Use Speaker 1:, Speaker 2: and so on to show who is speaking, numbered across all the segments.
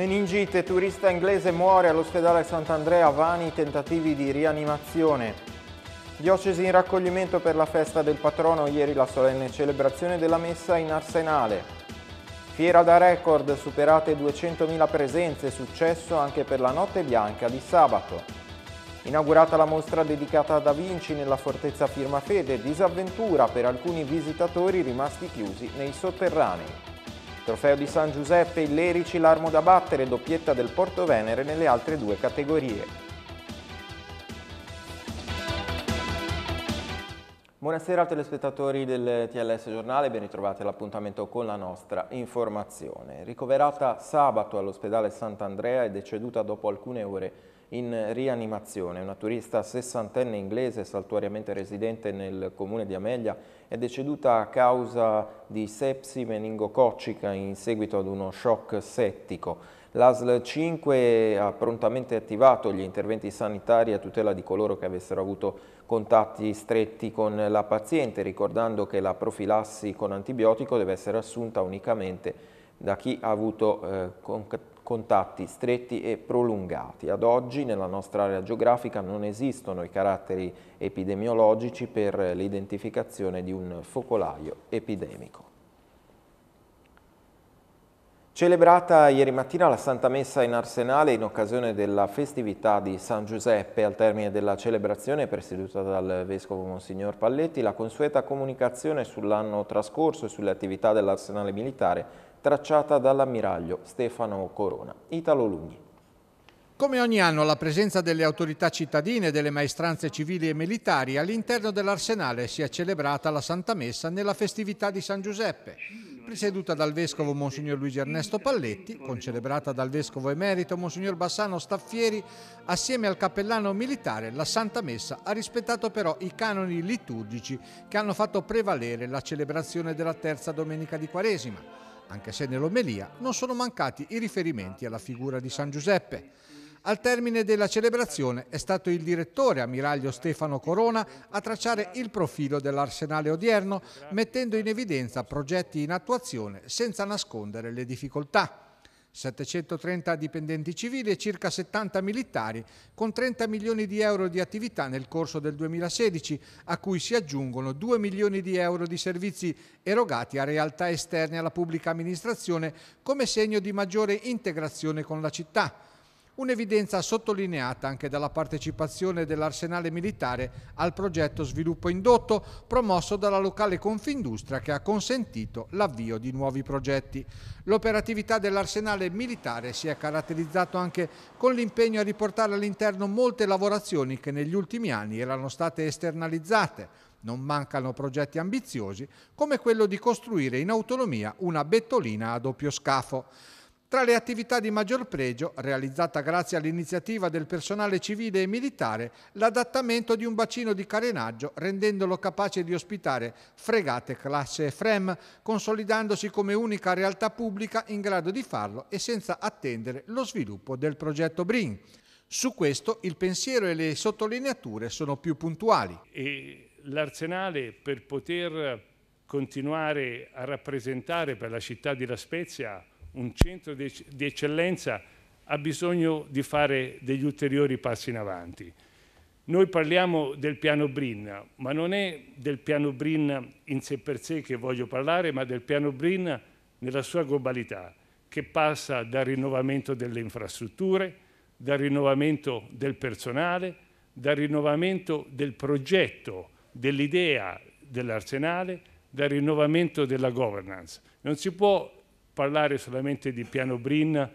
Speaker 1: Meningite, turista inglese muore all'ospedale Sant'Andrea, vani tentativi di rianimazione. Diocesi in raccoglimento per la festa del patrono, ieri la solenne celebrazione della messa in Arsenale. Fiera da record, superate 200.000 presenze, successo anche per la Notte Bianca di sabato. Inaugurata la mostra dedicata a Da Vinci nella fortezza Firmafede, disavventura per alcuni visitatori rimasti chiusi nei sotterranei. Trofeo di San Giuseppe, il Lerici, l'armo da battere, doppietta del Porto Venere nelle altre due categorie. Buonasera telespettatori del TLS Giornale, ben ritrovati all'appuntamento con la nostra informazione. Ricoverata sabato all'ospedale Sant'Andrea e deceduta dopo alcune ore in rianimazione, una turista sessantenne inglese saltuariamente residente nel comune di Amelia è deceduta a causa di sepsi meningococcica in seguito ad uno shock settico. L'ASL 5 ha prontamente attivato gli interventi sanitari a tutela di coloro che avessero avuto contatti stretti con la paziente, ricordando che la profilassi con antibiotico deve essere assunta unicamente da chi ha avuto eh, contatti stretti e prolungati. Ad oggi nella nostra area geografica non esistono i caratteri epidemiologici per l'identificazione di un focolaio epidemico. Celebrata ieri mattina la Santa Messa in Arsenale in occasione della festività di San Giuseppe, al termine della celebrazione presieduta dal Vescovo Monsignor Palletti, la consueta comunicazione sull'anno trascorso e sulle attività dell'Arsenale Militare tracciata dall'ammiraglio Stefano Corona. Italo Lunghi.
Speaker 2: Come ogni anno la presenza delle autorità cittadine delle maestranze civili e militari all'interno dell'Arsenale si è celebrata la Santa Messa nella festività di San Giuseppe, presieduta dal Vescovo Monsignor Luigi Ernesto Palletti, concelebrata dal Vescovo Emerito Monsignor Bassano Staffieri, assieme al cappellano militare. La Santa Messa ha rispettato però i canoni liturgici che hanno fatto prevalere la celebrazione della terza domenica di Quaresima anche se nell'omelia non sono mancati i riferimenti alla figura di San Giuseppe. Al termine della celebrazione è stato il direttore ammiraglio Stefano Corona a tracciare il profilo dell'arsenale odierno, mettendo in evidenza progetti in attuazione senza nascondere le difficoltà. 730 dipendenti civili e circa 70 militari, con 30 milioni di euro di attività nel corso del 2016, a cui si aggiungono 2 milioni di euro di servizi erogati a realtà esterne alla pubblica amministrazione come segno di maggiore integrazione con la città un'evidenza sottolineata anche dalla partecipazione dell'arsenale militare al progetto Sviluppo Indotto promosso dalla locale Confindustria che ha consentito l'avvio di nuovi progetti. L'operatività dell'arsenale militare si è caratterizzato anche con l'impegno a riportare all'interno molte lavorazioni che negli ultimi anni erano state esternalizzate, non mancano progetti ambiziosi come quello di costruire in autonomia una bettolina a doppio scafo. Tra le attività di maggior pregio, realizzata grazie all'iniziativa del personale civile e militare, l'adattamento di un bacino di carenaggio rendendolo capace di ospitare fregate classe FREM, consolidandosi come unica realtà pubblica in grado di farlo e senza attendere lo sviluppo del progetto BRIN. Su questo il pensiero e le sottolineature sono più puntuali.
Speaker 3: l'arsenale per poter continuare a rappresentare per la città di La Spezia un centro di, di eccellenza ha bisogno di fare degli ulteriori passi in avanti. Noi parliamo del piano BRIN, ma non è del piano BRIN in sé per sé che voglio parlare, ma del piano BRIN nella sua globalità, che passa dal rinnovamento delle infrastrutture, dal rinnovamento del personale, dal rinnovamento del progetto, dell'idea dell'arsenale, dal rinnovamento della governance. Non si può parlare solamente di piano Brin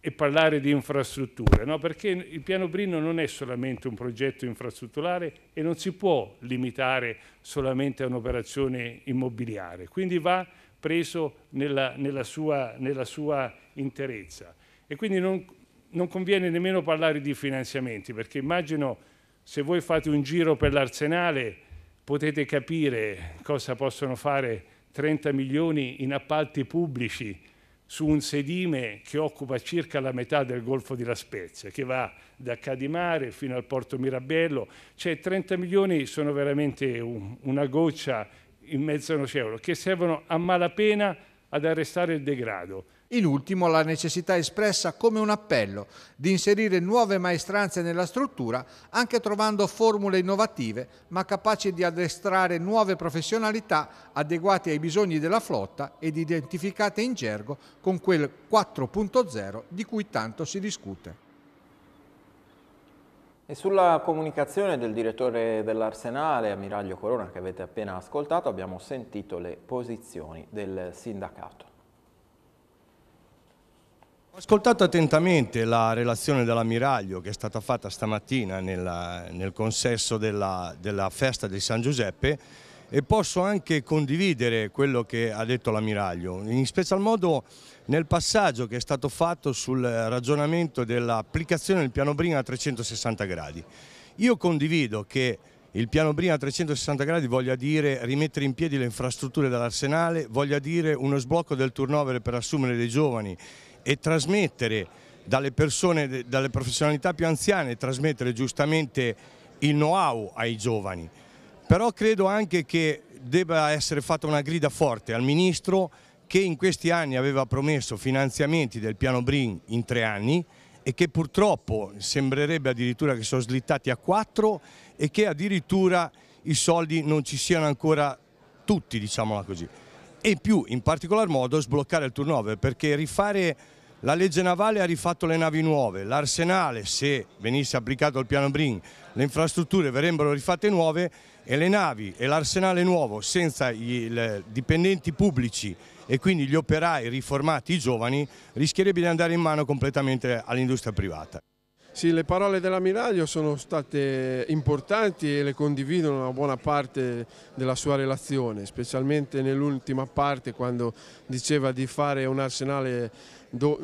Speaker 3: e parlare di infrastrutture, no? perché il piano Brin non è solamente un progetto infrastrutturale e non si può limitare solamente a un'operazione immobiliare, quindi va preso nella, nella, sua, nella sua, interezza. E quindi non, non conviene nemmeno parlare di finanziamenti, perché immagino se voi fate un giro per l'arsenale potete capire cosa possono fare 30 milioni in appalti pubblici su un sedime che occupa circa la metà del Golfo di La Spezia, che va da Cadimare fino al porto Mirabello, cioè 30 milioni sono veramente un, una goccia in mezzo a un oceano, che servono a malapena ad arrestare il degrado. In
Speaker 2: ultimo, la necessità espressa come un appello di inserire nuove maestranze nella struttura, anche trovando formule innovative, ma capaci di addestrare nuove professionalità adeguate ai bisogni della flotta ed identificate in gergo con quel 4.0 di cui tanto si discute.
Speaker 1: E sulla comunicazione del direttore dell'Arsenale, ammiraglio Corona, che avete appena ascoltato, abbiamo sentito le posizioni del sindacato.
Speaker 4: Ho ascoltato attentamente la relazione dell'ammiraglio che è stata fatta stamattina nella, nel consesso della, della festa di San Giuseppe e posso anche condividere quello che ha detto l'ammiraglio, in special modo nel passaggio che è stato fatto sul ragionamento dell'applicazione del piano Brina a 360 gradi. Io condivido che il piano Brina a 360 gradi voglia dire rimettere in piedi le infrastrutture dell'arsenale, voglia dire uno sblocco del turnover per assumere dei giovani e trasmettere dalle persone, dalle professionalità più anziane, trasmettere giustamente il know-how ai giovani. Però credo anche che debba essere fatta una grida forte al Ministro che in questi anni aveva promesso finanziamenti del piano BRIN in tre anni e che purtroppo sembrerebbe addirittura che sono slittati a quattro e che addirittura i soldi non ci siano ancora tutti, diciamola così. E più, in particolar modo, sbloccare il turnover perché rifare la legge navale ha rifatto le navi nuove, l'arsenale, se venisse applicato il piano Brin, le infrastrutture verrebbero rifatte nuove e le navi e l'arsenale nuovo senza i dipendenti pubblici e quindi gli operai riformati, i giovani, rischierebbe di andare in mano completamente all'industria privata.
Speaker 5: Sì, le parole dell'ammiraglio sono state importanti e le condividono una buona parte della sua relazione, specialmente nell'ultima parte quando diceva di fare un arsenale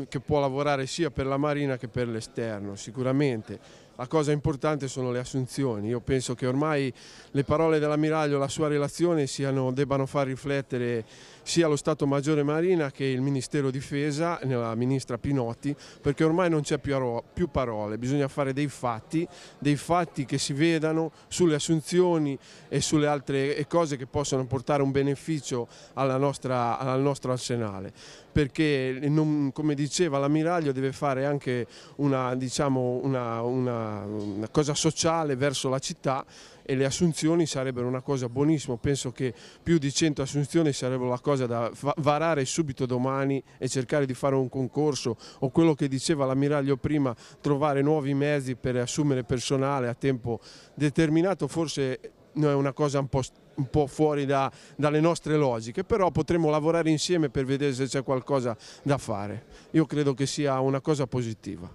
Speaker 5: che può lavorare sia per la Marina che per l'esterno, sicuramente. La cosa importante sono le assunzioni, io penso che ormai le parole dell'ammiraglio, la sua relazione siano, debbano far riflettere sia lo Stato Maggiore Marina che il Ministero Difesa, nella Ministra Pinotti, perché ormai non c'è più parole, bisogna fare dei fatti, dei fatti che si vedano sulle assunzioni e sulle altre cose che possono portare un beneficio nostra, al nostro arsenale perché non, come diceva l'ammiraglio deve fare anche una, diciamo, una, una, una cosa sociale verso la città e le assunzioni sarebbero una cosa buonissima, penso che più di 100 assunzioni sarebbero la cosa da varare subito domani e cercare di fare un concorso o quello che diceva l'ammiraglio prima, trovare nuovi mezzi per assumere personale a tempo determinato, forse è una cosa un po' un po' fuori da, dalle nostre logiche, però potremmo lavorare insieme per vedere se c'è qualcosa da fare. Io credo che sia una cosa positiva.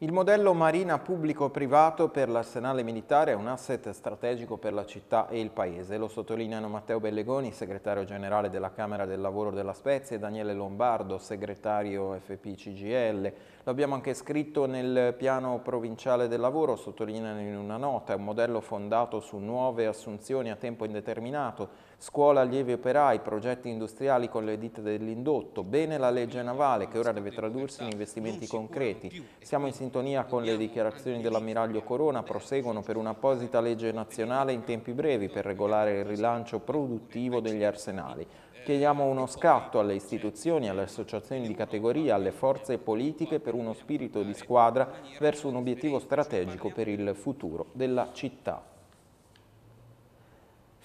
Speaker 1: Il modello marina pubblico-privato per l'arsenale militare è un asset strategico per la città e il paese, lo sottolineano Matteo Bellegoni, segretario generale della Camera del Lavoro della Spezia, e Daniele Lombardo, segretario FPCGL. Lo abbiamo anche scritto nel piano provinciale del lavoro, sottolineano in una nota, è un modello fondato su nuove assunzioni a tempo indeterminato, scuola allievi operai, progetti industriali con le ditte dell'indotto, bene la legge navale che ora deve tradursi in investimenti concreti. Siamo in sintonia con le dichiarazioni dell'ammiraglio Corona, proseguono per un'apposita legge nazionale in tempi brevi per regolare il rilancio produttivo degli arsenali. Chiediamo uno scatto alle istituzioni, alle associazioni di categoria, alle forze politiche per uno spirito di squadra verso un obiettivo strategico per il futuro della città.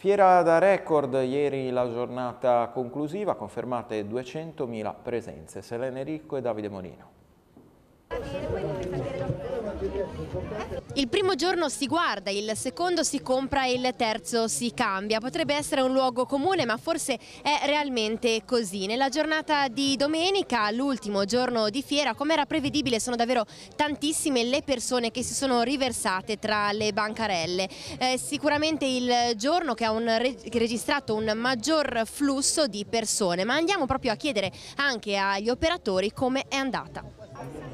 Speaker 1: Fiera da record, ieri la giornata conclusiva, confermate 200.000 presenze. Selene Ricco e Davide Morino.
Speaker 6: Il primo giorno si guarda, il secondo si compra e il terzo si cambia. Potrebbe essere un luogo comune ma forse è realmente così. Nella giornata di domenica, l'ultimo giorno di fiera, come era prevedibile sono davvero tantissime le persone che si sono riversate tra le bancarelle. Eh, sicuramente il giorno che ha un, che registrato un maggior flusso di persone ma andiamo proprio a chiedere anche agli operatori come è andata.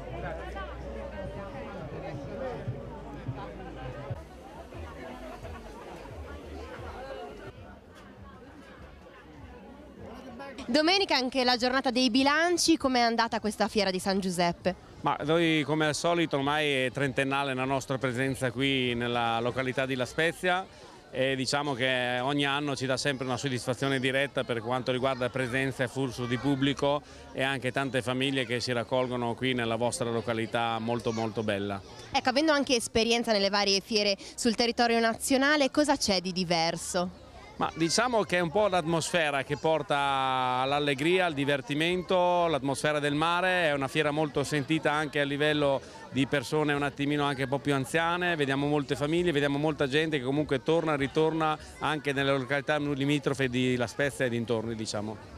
Speaker 6: Domenica anche la giornata dei bilanci, com'è andata questa fiera di San Giuseppe? Ma
Speaker 7: noi come al solito ormai è trentennale la nostra presenza qui nella località di La Spezia e diciamo che ogni anno ci dà sempre una soddisfazione diretta per quanto riguarda presenza e flusso di pubblico e anche tante famiglie che si raccolgono qui nella vostra località molto molto bella.
Speaker 6: Ecco, avendo anche esperienza nelle varie fiere sul territorio nazionale, cosa c'è di diverso? Ma
Speaker 7: diciamo che è un po' l'atmosfera che porta all'allegria, al divertimento, l'atmosfera del mare, è una fiera molto sentita anche a livello di persone un attimino anche un po' più anziane, vediamo molte famiglie, vediamo molta gente che comunque torna e ritorna anche nelle località limitrofe di La Spezia e dintorni diciamo.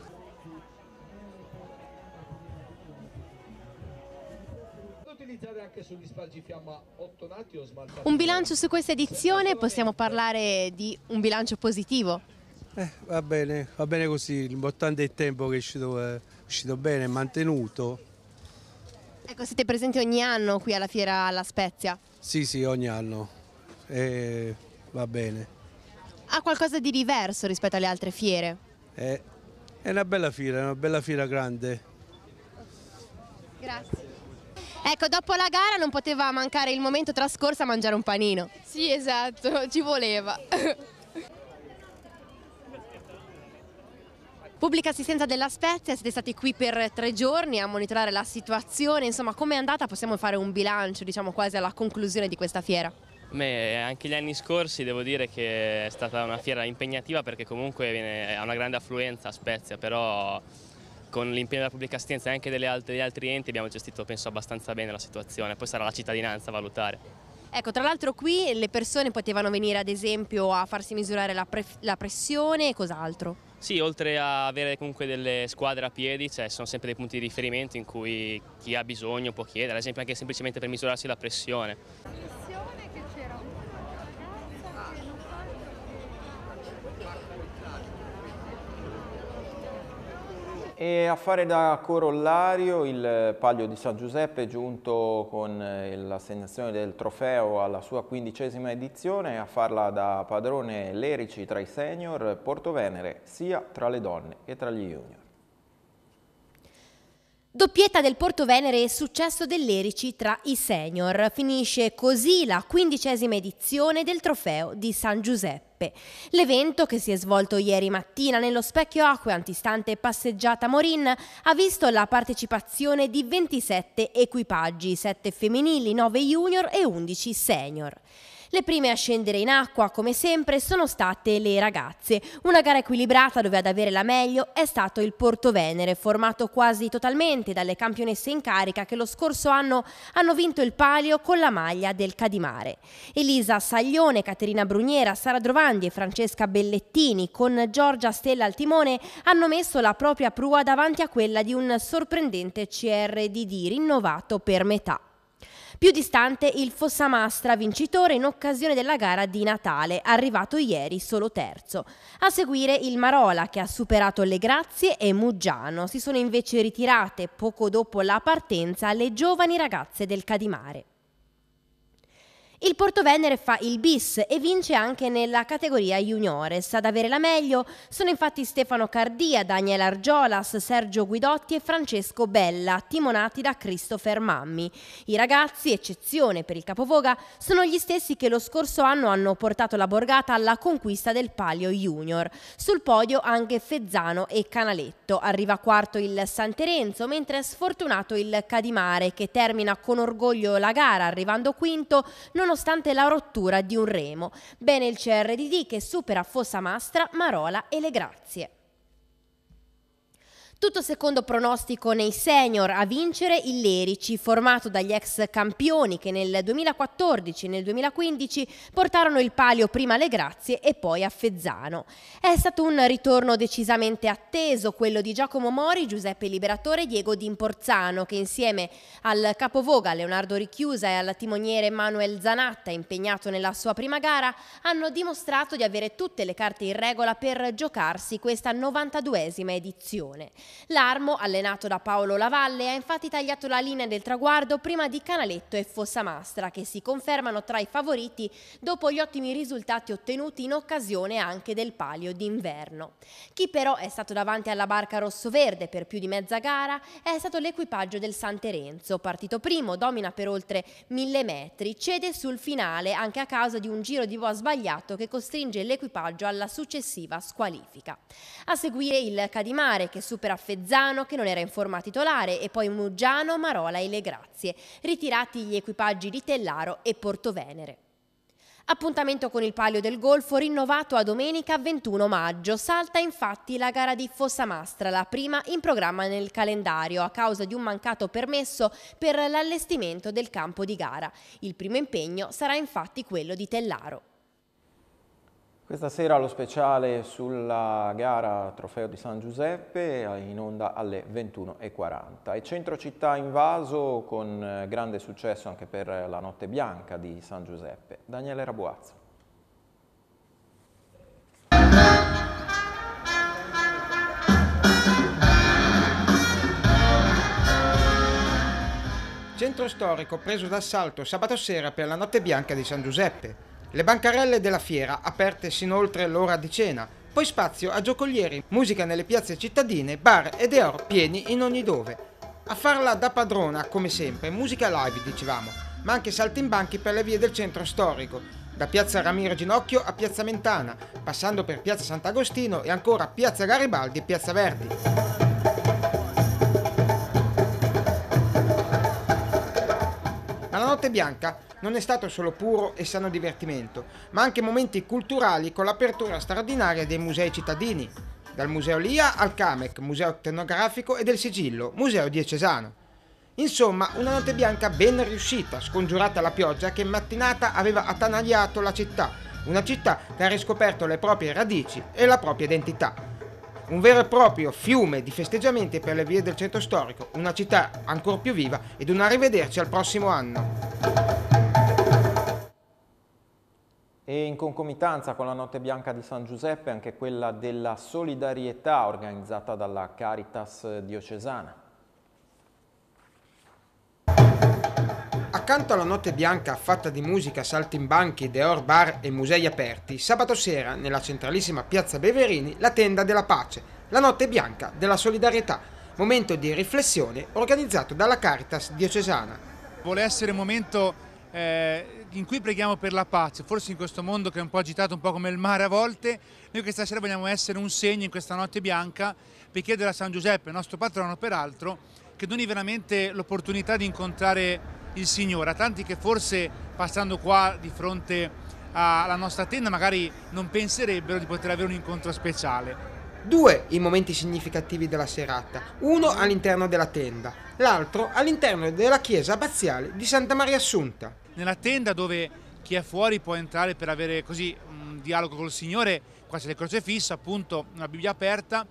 Speaker 6: Un bilancio su questa edizione, possiamo parlare di un bilancio positivo?
Speaker 4: Eh, va, bene, va bene così, l'importante è il tempo che è uscito, eh, è uscito bene, è mantenuto.
Speaker 6: Ecco, siete presenti ogni anno qui alla fiera alla Spezia?
Speaker 4: Sì, sì, ogni anno, eh, va bene.
Speaker 6: Ha qualcosa di diverso rispetto alle altre fiere?
Speaker 4: Eh, è una bella fiera, è una bella fiera grande.
Speaker 6: Grazie. Ecco, dopo la gara non poteva mancare il momento trascorso a mangiare un panino. Sì, esatto, ci voleva. Pubblica assistenza della Spezia, siete stati qui per tre giorni a monitorare la situazione, insomma com'è andata possiamo fare un bilancio diciamo quasi alla conclusione di questa fiera? Beh, anche gli anni scorsi devo dire che è stata una fiera impegnativa perché comunque viene, ha una grande affluenza a Spezia, però con l'impegno della pubblica assistenza e anche altre, degli altri enti abbiamo gestito penso abbastanza bene la situazione, poi sarà la cittadinanza a valutare. Ecco, tra l'altro qui le persone potevano venire ad esempio a farsi misurare la, pre la pressione e cos'altro? Sì, oltre a avere comunque delle squadre a piedi, cioè sono sempre dei punti di riferimento in cui chi ha bisogno può chiedere, ad esempio anche semplicemente per misurarsi la pressione.
Speaker 1: E a fare da corollario il Palio di San Giuseppe, è giunto con eh, l'assegnazione del trofeo alla sua quindicesima edizione, a farla da padrone Lerici tra i senior, Porto Venere sia tra le donne che tra gli junior.
Speaker 6: Doppietta del Porto Venere e successo dell'Erici tra i senior. Finisce così la quindicesima edizione del trofeo di San Giuseppe. L'evento, che si è svolto ieri mattina nello specchio acque antistante passeggiata Morin, ha visto la partecipazione di 27 equipaggi, 7 femminili, 9 junior e 11 senior. Le prime a scendere in acqua, come sempre, sono state le ragazze. Una gara equilibrata dove ad avere la meglio è stato il Porto Venere, formato quasi totalmente dalle campionesse in carica che lo scorso anno hanno vinto il palio con la maglia del Cadimare. Elisa Saglione, Caterina Bruniera, Sara Drovandi e Francesca Bellettini con Giorgia Stella al timone hanno messo la propria prua davanti a quella di un sorprendente CRDD rinnovato per metà. Più distante il Fossamastra, vincitore in occasione della gara di Natale, arrivato ieri solo terzo. A seguire il Marola che ha superato Le Grazie e Muggiano. Si sono invece ritirate poco dopo la partenza le giovani ragazze del Cadimare. Il Porto Venere fa il bis e vince anche nella categoria juniores. Ad avere la meglio sono infatti Stefano Cardia, Daniel Argiolas, Sergio Guidotti e Francesco Bella, timonati da Christopher Mammi. I ragazzi, eccezione per il capovoga, sono gli stessi che lo scorso anno hanno portato la borgata alla conquista del Palio Junior. Sul podio anche Fezzano e Canaletto. Arriva quarto il San Terenzo, mentre è sfortunato il Cadimare, che termina con orgoglio la gara, arrivando quinto, non nonostante la rottura di un remo. Bene il CRDD che supera Fossa Mastra, Marola e Le Grazie. Tutto secondo pronostico nei senior a vincere il Lerici, formato dagli ex campioni che nel 2014 e nel 2015 portarono il palio prima alle Grazie e poi a Fezzano. È stato un ritorno decisamente atteso quello di Giacomo Mori, Giuseppe Liberatore e Diego D'Imporzano che insieme al capovoga Leonardo Richiusa e al timoniere Manuel Zanatta impegnato nella sua prima gara hanno dimostrato di avere tutte le carte in regola per giocarsi questa 92esima edizione. L'armo, allenato da Paolo Lavalle, ha infatti tagliato la linea del traguardo prima di Canaletto e Fossamastra, che si confermano tra i favoriti dopo gli ottimi risultati ottenuti in occasione anche del palio d'inverno. Chi però è stato davanti alla barca rossoverde per più di mezza gara è stato l'equipaggio del San Terenzo, partito primo, domina per oltre mille metri, cede sul finale anche a causa di un giro di voa sbagliato che costringe l'equipaggio alla successiva squalifica. A seguire il Cadimare che supera Fezzano che non era in forma titolare e poi Muggiano, Marola e Le Grazie, ritirati gli equipaggi di Tellaro e Portovenere. Appuntamento con il Palio del Golfo rinnovato a domenica 21 maggio. Salta infatti la gara di Fossa Mastra, la prima in programma nel calendario a causa di un mancato permesso per l'allestimento del campo di gara. Il primo impegno sarà infatti quello di Tellaro.
Speaker 1: Questa sera lo speciale sulla gara Trofeo di San Giuseppe eh, in onda alle 21.40. E centro città invaso con eh, grande successo anche per la notte bianca di San Giuseppe. Daniele Rabuazzo.
Speaker 8: Centro storico preso d'assalto sabato sera per la notte bianca di San Giuseppe. Le bancarelle della fiera, aperte sin oltre l'ora di cena, poi spazio a giocolieri, musica nelle piazze cittadine, bar e deor pieni in ogni dove. A farla da padrona, come sempre, musica live, dicevamo, ma anche saltimbanchi per le vie del centro storico, da piazza Ramiro Ginocchio a piazza Mentana, passando per piazza Sant'Agostino e ancora piazza Garibaldi e piazza Verdi. La notte bianca non è stato solo puro e sano divertimento, ma anche momenti culturali con l'apertura straordinaria dei musei cittadini, dal Museo Lia al Camec, Museo Etnografico e del Sigillo, Museo Diocesano. Insomma, una notte bianca ben riuscita, scongiurata la pioggia che in mattinata aveva attanagliato la città, una città che ha riscoperto le proprie radici e la propria identità un vero e proprio fiume di festeggiamenti per le vie del centro storico, una città ancora più viva ed un arrivederci al prossimo anno.
Speaker 1: E in concomitanza con la Notte Bianca di San Giuseppe anche quella della solidarietà organizzata dalla Caritas diocesana. Accanto alla notte bianca fatta di musica,
Speaker 8: saltimbanchi, dehors bar e musei aperti, sabato sera, nella centralissima piazza Beverini, la tenda della pace, la notte bianca della solidarietà, momento di riflessione organizzato dalla Caritas
Speaker 9: diocesana. Vuole essere un momento eh, in cui preghiamo per la pace, forse in questo mondo che è un po' agitato, un po' come il mare a volte, noi questa sera vogliamo essere un segno in questa notte bianca per chiedere a San Giuseppe, nostro patrono peraltro, che doni veramente l'opportunità di incontrare il Signore, a tanti che forse passando qua di fronte alla nostra tenda magari non penserebbero di poter avere un incontro speciale.
Speaker 8: Due i momenti significativi della serata, uno all'interno della tenda, l'altro all'interno della chiesa abbaziale di Santa Maria Assunta.
Speaker 9: Nella tenda dove chi è fuori può entrare per avere così un dialogo col Signore, qua c'è il crocefissa, appunto una Bibbia aperta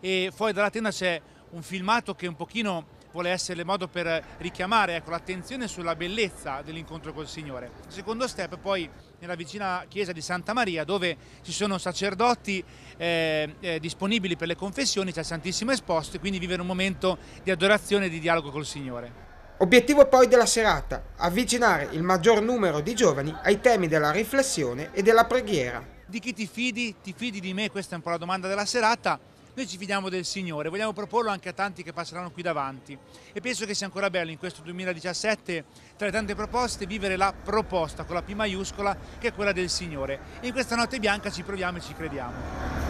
Speaker 9: e fuori dalla tenda c'è un filmato che un pochino vuole essere il modo per richiamare ecco, l'attenzione sulla bellezza dell'incontro col Signore. secondo step poi nella vicina chiesa di Santa Maria dove ci sono sacerdoti eh, eh, disponibili per le confessioni, c'è il Santissimo esposto e quindi vivere un momento di adorazione e di dialogo col Signore.
Speaker 8: Obiettivo poi della serata, avvicinare il maggior numero di giovani ai temi della riflessione e della preghiera.
Speaker 9: Di chi ti fidi? Ti fidi di me? Questa è un po' la domanda della serata noi ci fidiamo del Signore, vogliamo proporlo anche a tanti che passeranno qui davanti e penso che sia ancora bello in questo 2017, tra le tante proposte, vivere la proposta con la P maiuscola che è quella del Signore. E in questa notte bianca ci proviamo e ci crediamo.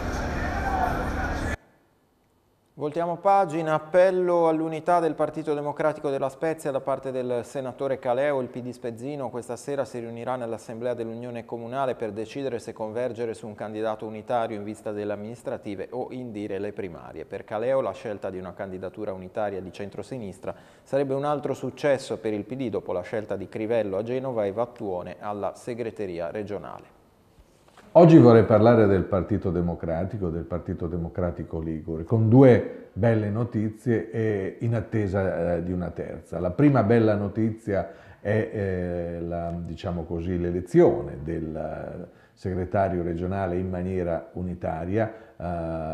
Speaker 1: Voltiamo pagina, appello all'unità del Partito Democratico della Spezia da parte del senatore Caleo, il PD Spezzino questa sera si riunirà nell'Assemblea dell'Unione Comunale per decidere se convergere su un candidato unitario in vista delle amministrative o indire le primarie. Per Caleo la scelta di una candidatura unitaria di centrosinistra sarebbe un altro successo per il PD dopo la scelta di Crivello a Genova e Vattuone alla segreteria regionale.
Speaker 10: Oggi vorrei parlare del Partito Democratico, del Partito Democratico Ligure, con due belle notizie e in attesa eh, di una terza. La prima bella notizia è eh, la, diciamo così, l'elezione del eh, segretario regionale in maniera unitaria,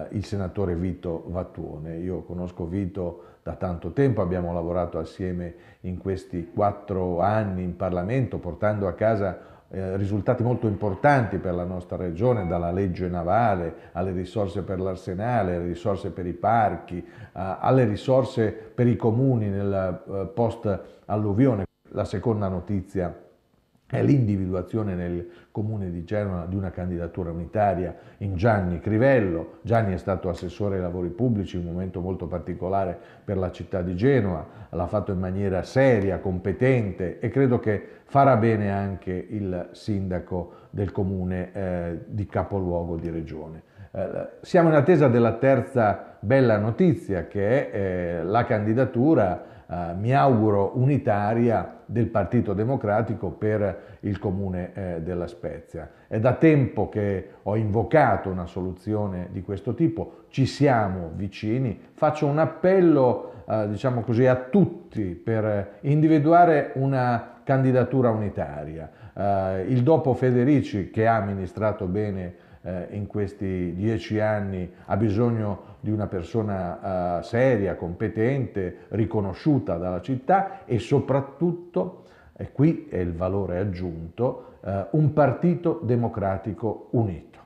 Speaker 10: eh, il senatore Vito Vattuone. Io conosco Vito da tanto tempo, abbiamo lavorato assieme in questi quattro anni in Parlamento, portando a casa eh, risultati molto importanti per la nostra regione, dalla legge navale alle risorse per l'arsenale, alle risorse per i parchi, alle risorse per i comuni nel eh, post-alluvione. La seconda notizia è l'individuazione nel comune di Genova di una candidatura unitaria in Gianni Crivello. Gianni è stato assessore ai lavori pubblici, un momento molto particolare per la città di Genova, l'ha fatto in maniera seria, competente e credo che farà bene anche il sindaco del comune eh, di capoluogo di regione. Eh, siamo in attesa della terza bella notizia che è eh, la candidatura eh, mi auguro unitaria del Partito Democratico per il comune eh, della Spezia. È da tempo che ho invocato una soluzione di questo tipo, ci siamo vicini, faccio un appello eh, diciamo così, a tutti per individuare una candidatura unitaria. Eh, il dopo Federici che ha amministrato bene eh, in questi dieci anni ha bisogno di di una persona eh, seria, competente, riconosciuta dalla città e soprattutto, e qui è il valore aggiunto, eh, un partito democratico unito.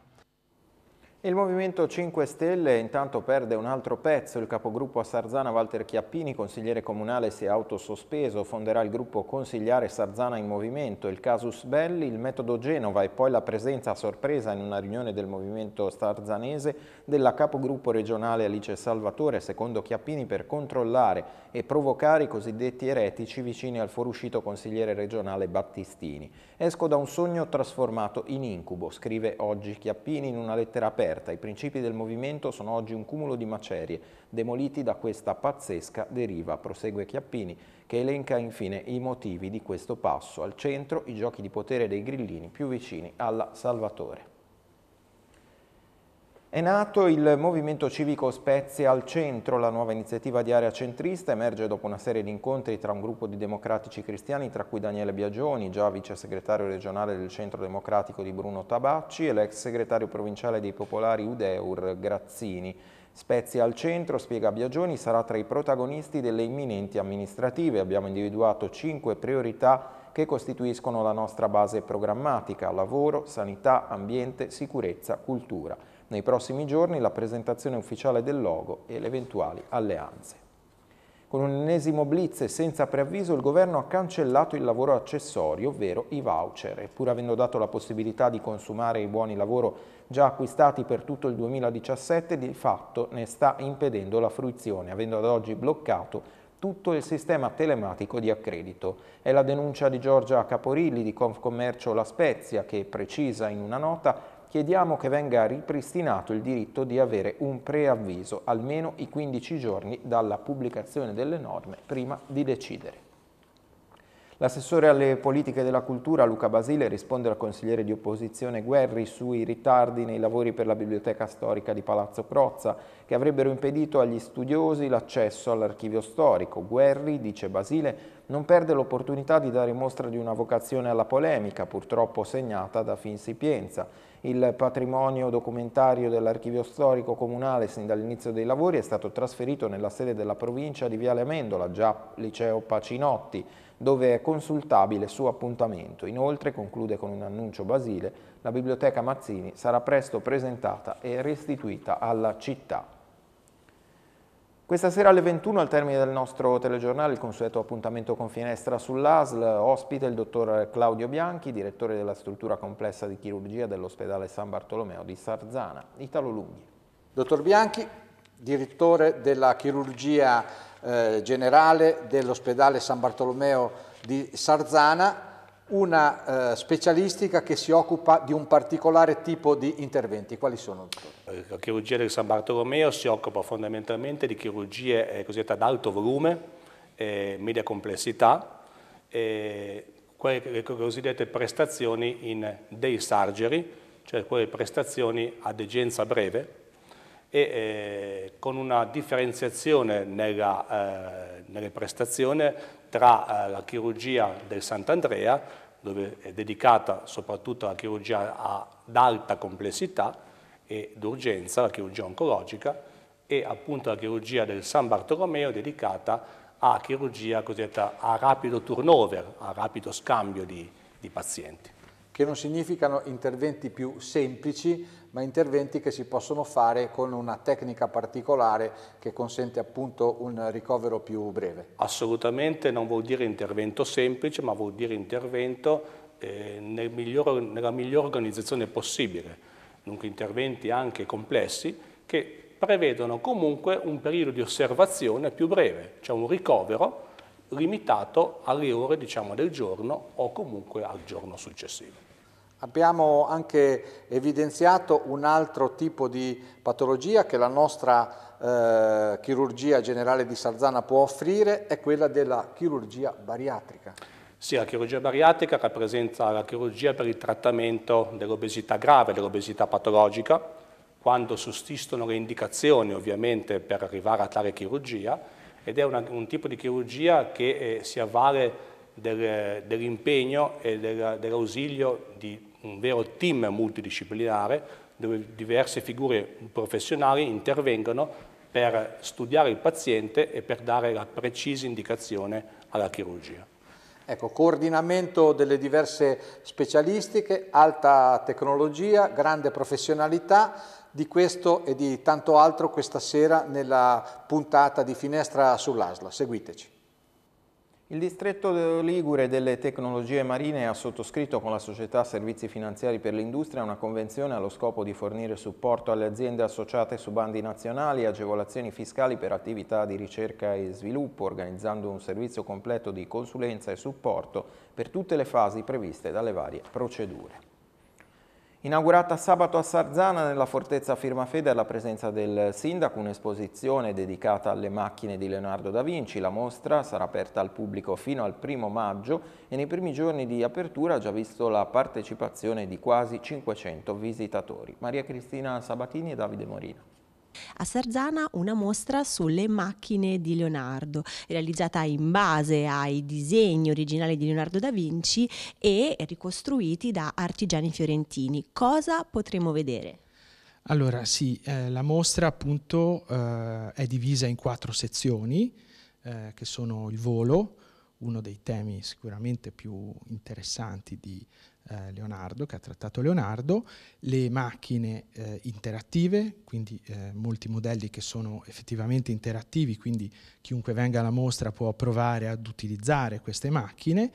Speaker 1: Il Movimento 5 Stelle intanto perde un altro pezzo, il capogruppo a Sarzana Walter Chiappini, consigliere comunale, si è autosospeso, fonderà il gruppo consigliare Sarzana in movimento, il casus belli, il metodo Genova e poi la presenza a sorpresa in una riunione del movimento sarzanese della capogruppo regionale Alice Salvatore, secondo Chiappini, per controllare e provocare i cosiddetti eretici vicini al fuoruscito consigliere regionale Battistini. Esco da un sogno trasformato in incubo, scrive oggi Chiappini in una lettera aperta aperta. I principi del movimento sono oggi un cumulo di macerie, demoliti da questa pazzesca deriva, prosegue Chiappini, che elenca infine i motivi di questo passo. Al centro i giochi di potere dei grillini più vicini alla Salvatore. È nato il Movimento Civico Spezia al Centro, la nuova iniziativa di area centrista emerge dopo una serie di incontri tra un gruppo di democratici cristiani, tra cui Daniele Biagioni, già vice segretario regionale del Centro Democratico di Bruno Tabacci e l'ex segretario provinciale dei Popolari Udeur Grazzini. Spezia al centro, spiega Biagioni, sarà tra i protagonisti delle imminenti amministrative. Abbiamo individuato cinque priorità che costituiscono la nostra base programmatica, lavoro, sanità, ambiente, sicurezza, cultura. Nei prossimi giorni la presentazione ufficiale del logo e le eventuali alleanze. Con un ennesimo blitz e senza preavviso il governo ha cancellato il lavoro accessorio, ovvero i voucher, e pur avendo dato la possibilità di consumare i buoni lavoro già acquistati per tutto il 2017, di fatto ne sta impedendo la fruizione, avendo ad oggi bloccato tutto il sistema telematico di accredito. È la denuncia di Giorgia Caporilli di Confcommercio La Spezia che precisa in una nota chiediamo che venga ripristinato il diritto di avere un preavviso almeno i 15 giorni dalla pubblicazione delle norme prima di decidere. L'assessore alle politiche della cultura Luca Basile risponde al consigliere di opposizione Guerri sui ritardi nei lavori per la biblioteca storica di Palazzo Crozza che avrebbero impedito agli studiosi l'accesso all'archivio storico. Guerri, dice Basile, non perde l'opportunità di dare mostra di una vocazione alla polemica purtroppo segnata da finsipienza. Il patrimonio documentario dell'archivio storico comunale sin dall'inizio dei lavori è stato trasferito nella sede della provincia di Viale Amendola, già liceo Pacinotti, dove è consultabile su appuntamento. Inoltre, conclude con un annuncio Basile, la biblioteca Mazzini sarà presto presentata e restituita alla città. Questa sera alle 21 al termine del nostro telegiornale il consueto appuntamento con Finestra sull'ASL, ospite il dottor Claudio Bianchi, direttore della struttura complessa di chirurgia dell'ospedale San Bartolomeo di Sarzana, Italo Lunghi. Dottor Bianchi, direttore della chirurgia eh, generale
Speaker 2: dell'ospedale San Bartolomeo di Sarzana, una eh, specialistica che si occupa di un particolare tipo di interventi. Quali sono?
Speaker 7: La eh, chirurgia del San Bartolomeo si occupa fondamentalmente di chirurgie eh, cosiddette ad alto volume, eh, media complessità, eh, quelle, le cosiddette prestazioni in day surgery, cioè quelle prestazioni a degenza breve, e eh, con una differenziazione nella, eh, nelle prestazioni tra eh, la chirurgia del Sant'Andrea, dove è dedicata soprattutto alla chirurgia ad alta complessità e d'urgenza, la chirurgia oncologica, e appunto la chirurgia del San Bartolomeo dedicata a chirurgia cosiddetta a rapido turnover, a rapido scambio di, di pazienti
Speaker 2: che non significano interventi più semplici, ma interventi che si possono fare con una tecnica particolare che consente appunto un ricovero più breve.
Speaker 7: Assolutamente non vuol dire intervento semplice, ma vuol dire intervento eh, nel miglior, nella migliore organizzazione possibile. Dunque interventi anche complessi che prevedono comunque un periodo di osservazione più breve, cioè un ricovero limitato alle ore diciamo, del giorno o comunque al giorno successivo.
Speaker 2: Abbiamo anche evidenziato un altro tipo di patologia che la nostra eh, chirurgia generale di Sarzana può offrire, è quella della chirurgia bariatrica.
Speaker 7: Sì, la chirurgia bariatrica rappresenta la chirurgia per il trattamento dell'obesità grave, dell'obesità patologica, quando sussistono le indicazioni ovviamente per arrivare a tale chirurgia ed è una, un tipo di chirurgia che eh, si avvale del, dell'impegno e del, dell'ausilio di un vero team multidisciplinare dove diverse figure professionali intervengono per studiare il paziente e per dare la precisa indicazione alla chirurgia.
Speaker 2: Ecco, coordinamento delle diverse specialistiche, alta tecnologia, grande professionalità, di questo e di tanto altro questa sera nella puntata di Finestra sull'Asla. Seguiteci.
Speaker 1: Il distretto Ligure delle Tecnologie Marine ha sottoscritto con la società Servizi Finanziari per l'Industria una convenzione allo scopo di fornire supporto alle aziende associate su bandi nazionali e agevolazioni fiscali per attività di ricerca e sviluppo, organizzando un servizio completo di consulenza e supporto per tutte le fasi previste dalle varie procedure. Inaugurata sabato a Sarzana nella fortezza Firma Fede alla presenza del sindaco un'esposizione dedicata alle macchine di Leonardo da Vinci. La mostra sarà aperta al pubblico fino al primo maggio e nei primi giorni di apertura ha già visto la partecipazione di quasi 500 visitatori. Maria Cristina Sabatini e Davide Morino.
Speaker 6: A Sarzana una mostra sulle macchine di Leonardo, realizzata in base ai disegni originali di Leonardo da Vinci e ricostruiti da artigiani fiorentini. Cosa potremo vedere?
Speaker 11: Allora sì, eh, la mostra appunto eh, è divisa in quattro sezioni, eh, che sono il volo, uno dei temi sicuramente più interessanti di eh, Leonardo, che ha trattato Leonardo, le macchine eh, interattive, quindi eh, molti modelli che sono effettivamente interattivi, quindi chiunque venga alla mostra può provare ad utilizzare queste macchine,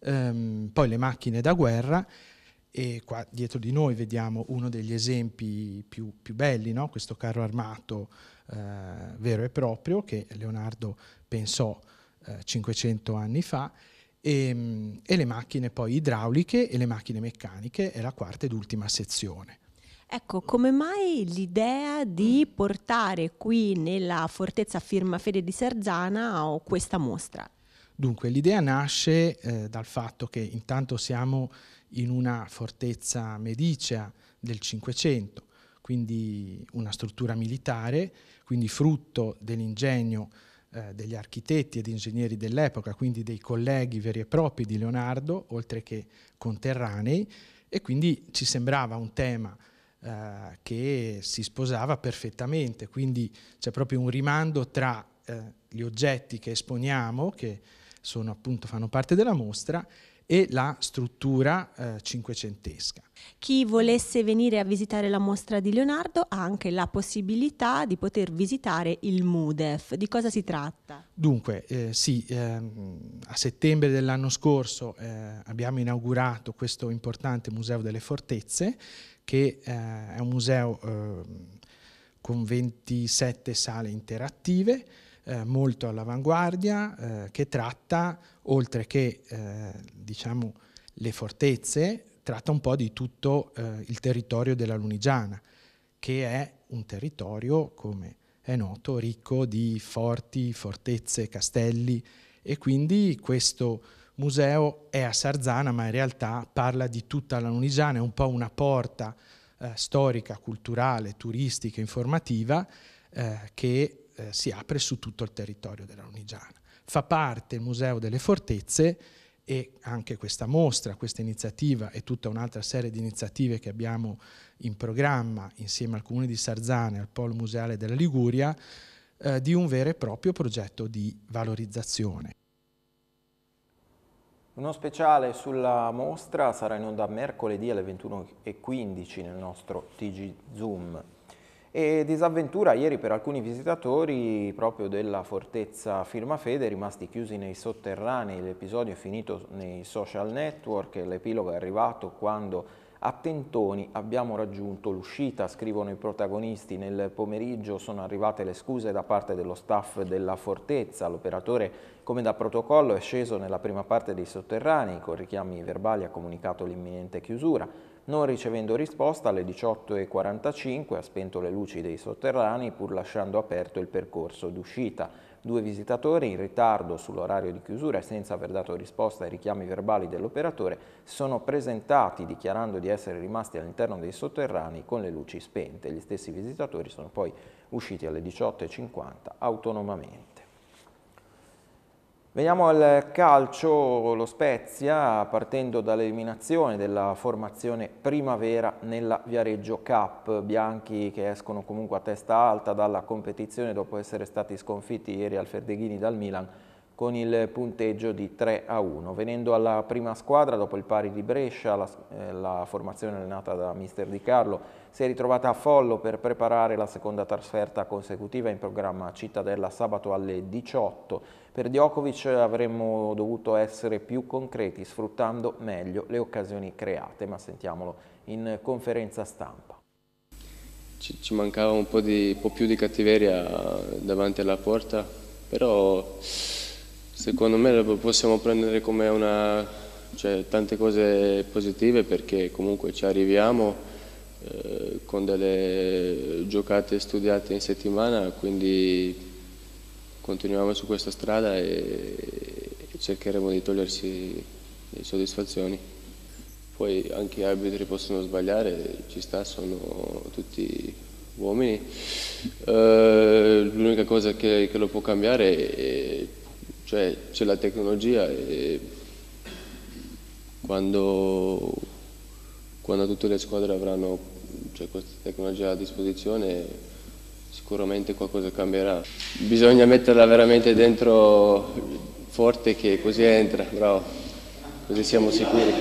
Speaker 11: ehm, poi le macchine da guerra, e qua dietro di noi vediamo uno degli esempi più, più belli, no? questo carro armato eh, vero e proprio che Leonardo pensò 500 eh, anni fa, e, ehm, e le macchine poi idrauliche e le macchine
Speaker 6: meccaniche
Speaker 11: è la quarta ed ultima sezione.
Speaker 6: Ecco, come mai l'idea di portare qui nella fortezza Firmafede di Sarzana questa mostra?
Speaker 11: Dunque, l'idea nasce eh, dal fatto che intanto siamo in una fortezza medicea del Cinquecento, quindi una struttura militare, quindi frutto dell'ingegno eh, degli architetti ed ingegneri dell'epoca, quindi dei colleghi veri e propri di Leonardo, oltre che conterranei, e quindi ci sembrava un tema eh, che si sposava perfettamente, quindi c'è proprio un rimando tra eh, gli oggetti che esponiamo, che sono, appunto, fanno parte della mostra, e la struttura eh, cinquecentesca.
Speaker 6: Chi volesse venire a visitare la mostra di Leonardo ha anche la possibilità di poter visitare il MUDEF. Di cosa si tratta?
Speaker 11: Dunque, eh, sì, ehm, a settembre dell'anno scorso eh, abbiamo inaugurato questo importante Museo delle Fortezze, che eh, è un museo ehm, con 27 sale interattive, eh, molto all'avanguardia, eh, che tratta oltre che eh, diciamo, le fortezze, tratta un po' di tutto eh, il territorio della Lunigiana, che è un territorio, come è noto, ricco di forti, fortezze, castelli e quindi questo museo è a Sarzana ma in realtà parla di tutta la Lunigiana, è un po' una porta eh, storica, culturale, turistica, informativa eh, che eh, si apre su tutto il territorio della Lunigiana fa parte il Museo delle Fortezze e anche questa mostra, questa iniziativa e tutta un'altra serie di iniziative che abbiamo in programma insieme al Comune di Sarzane e al Polo Museale della Liguria, eh, di un vero e proprio progetto di valorizzazione.
Speaker 1: Uno speciale sulla mostra sarà in onda mercoledì alle 21.15 nel nostro TG Zoom. E disavventura ieri per alcuni visitatori proprio della fortezza Firmafede rimasti chiusi nei sotterranei, l'episodio è finito nei social network, l'epilogo è arrivato quando a tentoni abbiamo raggiunto l'uscita, scrivono i protagonisti, nel pomeriggio sono arrivate le scuse da parte dello staff della fortezza, l'operatore come da protocollo è sceso nella prima parte dei sotterranei, con richiami verbali ha comunicato l'imminente chiusura, non ricevendo risposta alle 18.45 ha spento le luci dei sotterranei pur lasciando aperto il percorso d'uscita. Due visitatori in ritardo sull'orario di chiusura e senza aver dato risposta ai richiami verbali dell'operatore sono presentati dichiarando di essere rimasti all'interno dei sotterranei con le luci spente. Gli stessi visitatori sono poi usciti alle 18.50 autonomamente. Veniamo al calcio, lo Spezia, partendo dall'eliminazione della formazione primavera nella Viareggio Cup. Bianchi che escono comunque a testa alta dalla competizione dopo essere stati sconfitti ieri al Ferdeghini dal Milan con il punteggio di 3 a 1. Venendo alla prima squadra, dopo il pari di Brescia, la, eh, la formazione allenata da mister Di Carlo si è ritrovata a Follo per preparare la seconda trasferta consecutiva in programma Cittadella sabato alle 18. Per Djokovic avremmo dovuto essere più concreti sfruttando meglio le occasioni create, ma sentiamolo in conferenza stampa.
Speaker 12: Ci, ci mancava un po, di, un po' più di cattiveria davanti alla porta, però Secondo me lo possiamo prendere come una, cioè, tante cose positive perché comunque ci arriviamo eh, con delle giocate studiate in settimana, quindi continuiamo su questa strada e, e cercheremo di togliersi le soddisfazioni. Poi anche gli arbitri possono sbagliare, ci sta, sono tutti uomini. Eh, l'unica cosa che, che, lo può cambiare è cioè c'è la tecnologia e quando, quando tutte le squadre avranno cioè, questa tecnologia a disposizione sicuramente qualcosa cambierà. Bisogna metterla veramente dentro forte che così entra, bravo, così siamo sicuri.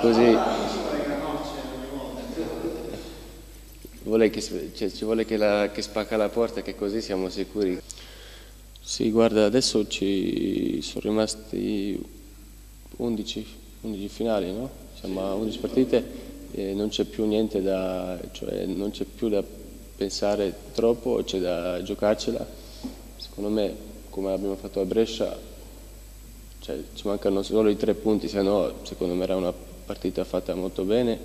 Speaker 12: Così. Vuole che, cioè, ci vuole che, la, che spacca la porta che così siamo sicuri. Sì, guarda, adesso ci sono rimasti 11, 11 finali, no? Siamo a 11 partite e non c'è più niente da, cioè, non c'è più da pensare troppo, c'è da giocarcela. Secondo me, come abbiamo fatto a Brescia, cioè, ci mancano solo i tre punti, se no secondo me era una partita fatta molto bene.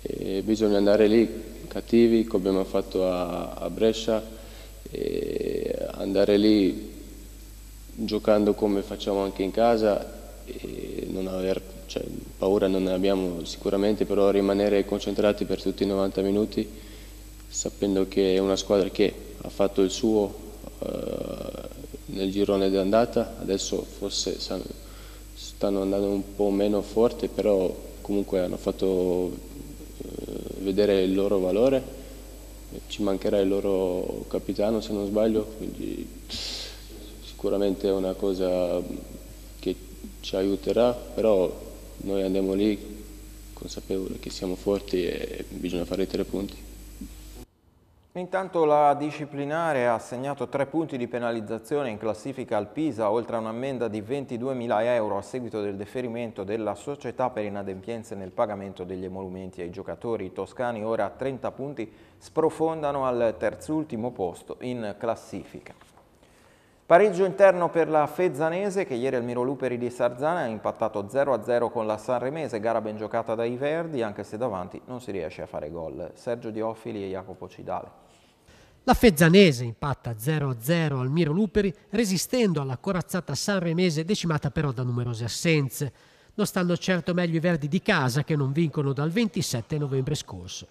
Speaker 12: E bisogna andare lì cattivi, come abbiamo fatto a, a Brescia, andare lì giocando come facciamo anche in casa, non aver cioè, paura non ne abbiamo sicuramente, però rimanere concentrati per tutti i 90 minuti, sapendo che è una squadra che ha fatto il suo eh, nel girone d'andata, adesso forse stanno andando un po' meno forte, però comunque hanno fatto eh, vedere il loro valore, ci mancherà il loro capitano se non sbaglio, quindi sicuramente è una cosa che ci aiuterà, però noi andiamo lì consapevoli che siamo forti e bisogna fare i tre punti.
Speaker 1: Intanto la disciplinare ha assegnato tre punti di penalizzazione in classifica al Pisa, oltre a un'ammenda di 22.000 euro a seguito del deferimento della società per inadempienze nel pagamento degli emolumenti ai giocatori. I toscani ora a 30 punti sprofondano al terzultimo posto in classifica. Pareggio interno per la Fezzanese che ieri al Miro Luperi di Sarzana ha impattato 0-0 con la Sanremese, gara ben giocata dai Verdi anche se davanti non si riesce a fare gol. Sergio Diofili e Jacopo Cidale.
Speaker 13: La Fezzanese impatta 0-0 al Miro Luperi, resistendo alla corazzata sanremese decimata però da numerose assenze. Non stanno certo meglio i Verdi di casa che non vincono dal 27 novembre scorso.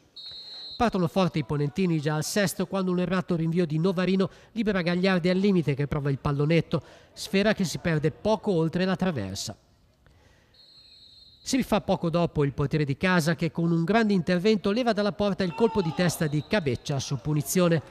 Speaker 13: Partono forti i ponentini già al sesto quando un errato rinvio di Novarino libera Gagliardi al limite che prova il pallonetto, sfera che si perde poco oltre la traversa. Si rifà poco dopo il potere di casa che con un grande intervento leva dalla porta il colpo di testa di Cabeccia su punizione.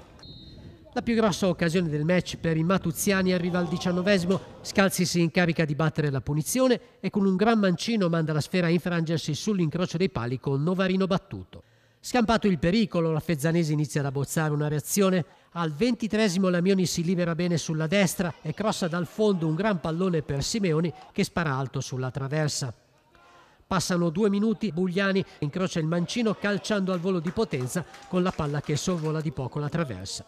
Speaker 13: La più grossa occasione del match per i Matuziani arriva al diciannovesimo, Scalzi si incarica di battere la punizione e con un gran mancino manda la sfera a infrangersi sull'incrocio dei pali con Novarino battuto. Scampato il pericolo, la Fezzanese inizia ad abbozzare una reazione. Al ventitresimo Lamioni si libera bene sulla destra e crossa dal fondo un gran pallone per Simeoni che spara alto sulla traversa. Passano due minuti, Bugliani incrocia il mancino calciando al volo di potenza con la palla che sorvola di poco la traversa.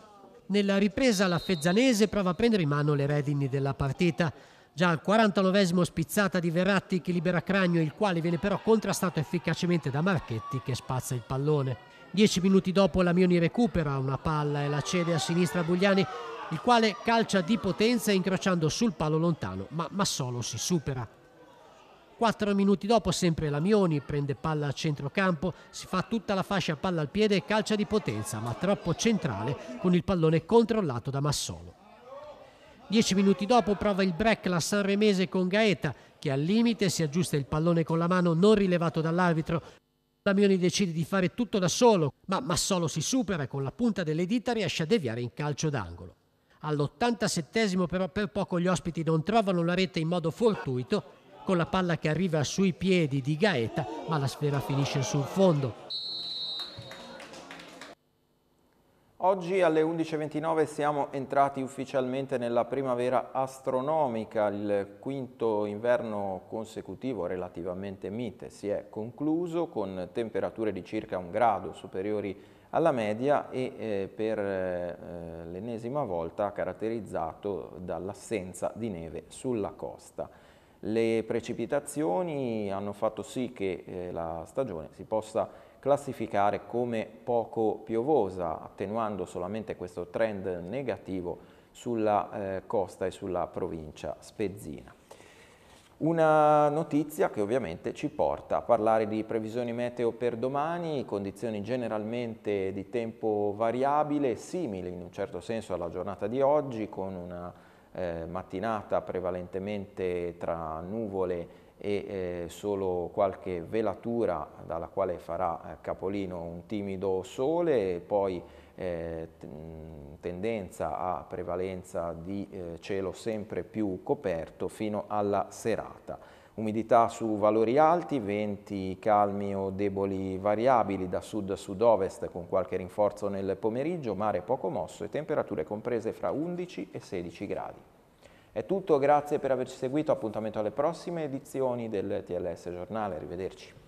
Speaker 13: Nella ripresa la Fezzanese prova a prendere in mano le redini della partita. Già al 49 spizzata di Verratti che libera Cragno, il quale viene però contrastato efficacemente da Marchetti che spazza il pallone. Dieci minuti dopo Lamioni recupera una palla e la cede a sinistra a Bugliani, il quale calcia di potenza incrociando sul palo lontano, ma Massolo si supera. Quattro minuti dopo sempre Lamioni prende palla a centrocampo, si fa tutta la fascia palla al piede e calcia di potenza, ma troppo centrale con il pallone controllato da Massolo. Dieci minuti dopo prova il break la Sanremese con Gaeta, che al limite si aggiusta il pallone con la mano non rilevato dall'arbitro. Damioni decide di fare tutto da solo, ma Massolo si supera e con la punta delle dita riesce a deviare in calcio d'angolo. All'87 però per poco gli ospiti non trovano la rete in modo fortuito, con la palla che arriva sui piedi di Gaeta, ma la sfera finisce sul fondo.
Speaker 1: Oggi alle 11.29 siamo entrati ufficialmente nella primavera astronomica, il quinto inverno consecutivo relativamente mite si è concluso con temperature di circa un grado superiori alla media e eh, per eh, eh l'ennesima volta caratterizzato dall'assenza di neve sulla costa. Le precipitazioni hanno fatto sì che eh, la stagione si possa classificare come poco piovosa, attenuando solamente questo trend negativo sulla eh, costa e sulla provincia spezzina. Una notizia che ovviamente ci porta a parlare di previsioni meteo per domani, condizioni generalmente di tempo variabile, simili in un certo senso alla giornata di oggi, con una eh, mattinata prevalentemente tra nuvole e eh, solo qualche velatura dalla quale farà eh, capolino un timido sole e poi eh, tendenza a prevalenza di eh, cielo sempre più coperto fino alla serata. Umidità su valori alti, venti calmi o deboli variabili da sud a sud-ovest con qualche rinforzo nel pomeriggio, mare poco mosso e temperature comprese fra 11 e 16 gradi. È tutto, grazie per averci seguito, appuntamento alle prossime edizioni del TLS Giornale, arrivederci.